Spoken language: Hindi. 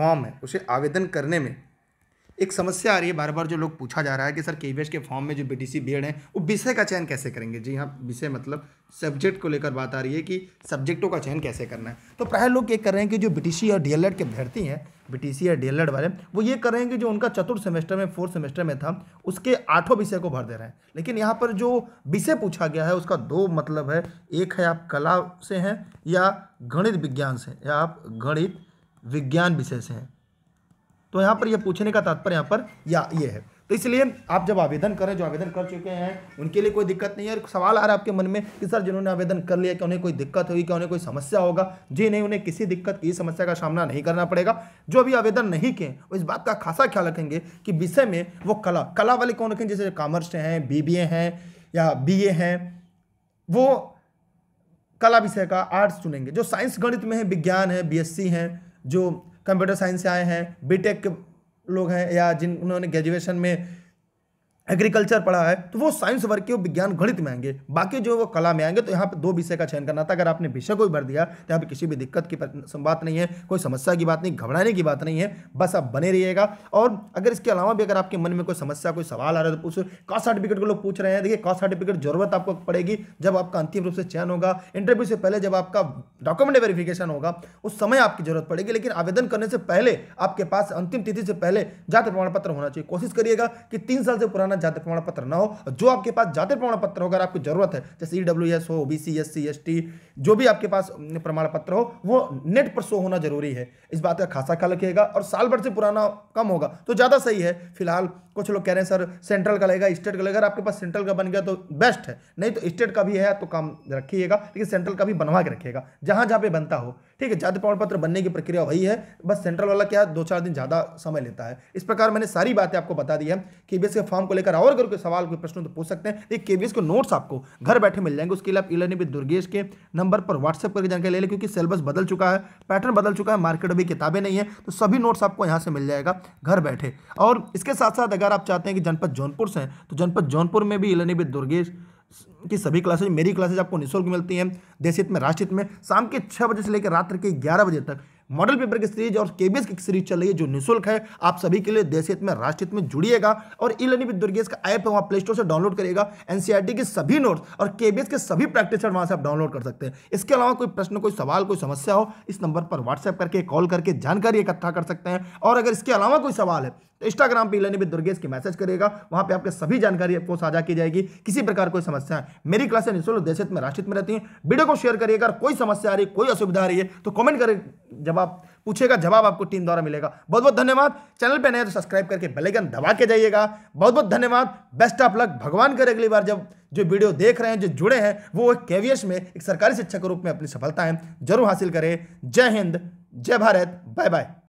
फॉर्म है उसे आवेदन करने में एक समस्या आ रही है बार बार जो लोग पूछा जा रहा है कि सर के के फॉर्म में जो B T C B Ed है वो विषय का चयन कैसे करेंगे जी हाँ विषय मतलब सब्जेक्ट को लेकर बात आ रही है कि सब्जेक्टों का चयन कैसे करना है तो प्राय लोग ये कर रहे हैं कि जो बी टी सी और डी एल एड के अभ्यर्थी हैं बी टी सी या डी एल एड वाले वो ये कर रहे हैं कि जो उनका चतुर्थ सेमेस्टर में फोर्थ सेमेस्टर में था उसके आठों विषय को भर दे रहे हैं लेकिन यहाँ पर जो विषय पूछा गया है उसका दो मतलब है एक है आप कला से हैं या गणित विज्ञान से या आप गणित विज्ञान विषय से हैं तो यहाँ पर यह पूछने का तात्पर्य यहाँ पर या ये है तो इसलिए आप जब आवेदन करें जो आवेदन कर चुके हैं उनके लिए कोई दिक्कत नहीं है और सवाल आ रहा है आपके मन में कि सर जिन्होंने आवेदन कर लिया कि उन्हें कोई दिक्कत होगी क्या उन्हें कोई समस्या होगा जी नहीं उन्हें किसी दिक्कत की समस्या का सामना नहीं करना पड़ेगा जो अभी आवेदन नहीं किए इस बात का खासा ख्याल रखेंगे कि विषय में वो कला कला वाले कौन रखेंगे जैसे कॉमर्स हैं बी हैं या बी हैं वो कला विषय का आर्ट्स चुनेंगे जो साइंस गणित में है विज्ञान है सी हैं जो कंप्यूटर साइंस से आए हैं बीटेक लोग हैं या जिन उन्होंने ग्रेजुएशन में एग्रीकल्चर पढ़ा है तो वो साइंस वर्ग के विज्ञान गणित में आएंगे बाकी जो वो कला में आएंगे तो यहाँ पे दो विषय का चयन करना था अगर आपने विषय को भर दिया तो यहाँ पे किसी भी दिक्कत की बात नहीं है कोई समस्या की बात नहीं घबराने की बात नहीं है बस आप बने रहिएगा और अगर इसके अलावा भी अगर आपके मन में कोई समस्या कोई सवाल आ रहा है तो पूछो कास्ट सर्टिफिकेट को लोग पूछ रहे हैं देखिए कास्ट सर्टिफिकेट जरूरत आपको पड़ेगी जब आपका अंतिम रूप से चयन होगा इंटरव्यू से पहले जब आपका डॉक्यूमेंट वेरिफिकेशन होगा उस समय आपकी जरूरत पड़ेगी लेकिन आवेदन करने से पहले आपके पास अंतिम तिथि से पहले जाति प्रमाण पत्र होना चाहिए कोशिश करिएगा कि तीन साल से पुराना पास जाति प्रमाण पत्र ना हो जो आपके पास जाति प्रमाण पत्र हो अगर आपको जरूरत है जैसे ई डब्ल्यू एस हो B C S C S T जो भी आपके पास प्रमाण पत्र हो वो नेट पर शो होना जरूरी है इस बात का खासा ख्याल रखिएगा और साल भर से पुराना कम होगा तो ज़्यादा सही है फिलहाल कुछ लोग कह रहे हैं सर सेंट्रल का लगेगा स्टेट का लगेगा आपके पास सेंट्रल का बन गया तो बेस्ट है नहीं तो स्टेट का भी है तो काम रखिएगा लेकिन सेंट्रल का भी बनवा के रखिएगा जहाँ जहाँ पे बनता हो ठीक है जाति प्रमाण पत्र बनने की प्रक्रिया वही है बस सेंट्रल वाला क्या दो चार दिन ज़्यादा समय लेता है इस प्रकार मैंने सारी बातें आपको बता दी है कि बेसिक फॉर्म को लेकर लेकर और अगर कोई सवाल कोई प्रश्न तो पूछ सकते हैं एक केवीएस के नोट्स आपको घर बैठे मिल जाएंगे उसके लिए आप ई लर्निंग विद दुर्गेश के नंबर पर व्हाट्सएप करके जानकारी ले लें क्योंकि सिलेबस बदल चुका है पैटर्न बदल चुका है मार्केट अभी किताबें नहीं है तो सभी नोट्स आपको यहाँ से मिल जाएगा घर बैठे और इसके साथ साथ अगर आप चाहते हैं कि जनपद जौनपुर से तो जनपद जौनपुर में भी ई विद दुर्गेश की सभी क्लासेज मेरी क्लासेज आपको निःशुल्क मिलती हैं देश हित में राष्ट्रहित में शाम के छः बजे से लेकर रात्र के ग्यारह बजे तक मॉडल पेपर की सीरीज और केबीएस की सीरीज चल रही है जो निःशुल्क है आप सभी के लिए देश हित में राष्ट्र हित में जुड़िएगा और ई लर्निंग विद दुर्गेश का ऐप है वहाँ प्ले स्टोर से डाउनलोड करेगा एनसीआरटी के सभी नोट्स और केबीएस के सभी प्रैक्टिस वहाँ से आप डाउनलोड कर सकते हैं इसके अलावा कोई प्रश्न कोई सवाल कोई समस्या हो इस नंबर पर व्हाट्सएप करके कॉल करके जानकारी इकट्ठा कर सकते हैं और अगर इसके अलावा कोई सवाल है इंस्टाग्राम पे भी दुर्गेश की मैसेज करेगा वहां पे आपके सभी जानकारी आपको साझा की जाएगी किसी प्रकार कोई समस्या है मेरी क्लासें निःशुल्क देशित में राष्ट्रित में रहती हैं वीडियो को शेयर करिएगा कोई समस्या आ रही कोई असुविधा आ रही है तो कॉमेंट करें जवाब पूछेगा जवाब आपको टीम द्वारा मिलेगा बहुत बहुत धन्यवाद चैनल पर नए तो सब्सक्राइब करके बेलाइकन दबा के जाइएगा बहुत बहुत धन्यवाद बेस्ट ऑफ लक भगवान करे अगली बार जब जो वीडियो देख रहे हैं जो जुड़े हैं वो एक केवीएस में एक सरकारी शिक्षक के रूप में अपनी सफलताएं जरूर हासिल करें जय हिंद जय भारत बाय बाय